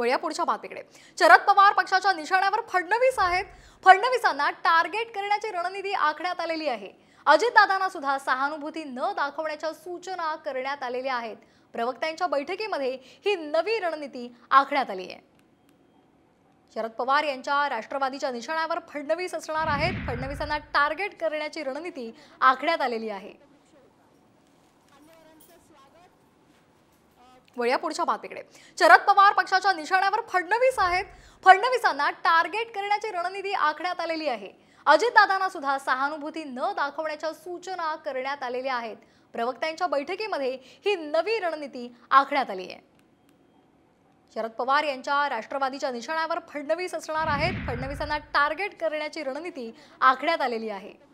वळूया पुढच्या बातमीकडे शरद पवार पक्षाच्या निशाण्यावर फडणवीस आहेत फडणवीसांना टार्गेट करण्याची रणनीती आखण्यात आलेली आहे अजितदादांना सुद्धा सहानुभूती न दाखवण्याच्या सूचना करण्यात आलेल्या आहेत प्रवक्त्यांच्या बैठकीमध्ये ही नवी रणनीती आखण्यात आली आहे शरद पवार यांच्या राष्ट्रवादीच्या निशाण्यावर फडणवीस असणार आहेत फडणवीसांना टार्गेट करण्याची रणनीती आखण्यात आलेली आहे वळ्या पुढच्या बातमीकडे शरद पवार पक्षाच्या निशाण्यावर फडणवीस आहेत फडणवीसांना टार्गेट करण्याची रणनीती आखण्यात आलेली आहे अजितदादांना सुद्धा सहानुभूती न दाखवण्याच्या सूचना करण्यात आलेल्या आहेत प्रवक्त्यांच्या बैठकीमध्ये ही नवी रणनीती आखण्यात आली आहे शरद पवार यांच्या राष्ट्रवादीच्या निशाण्यावर फडणवीस असणार आहेत फडणवीसांना टार्गेट करण्याची रणनीती आखण्यात आलेली आहे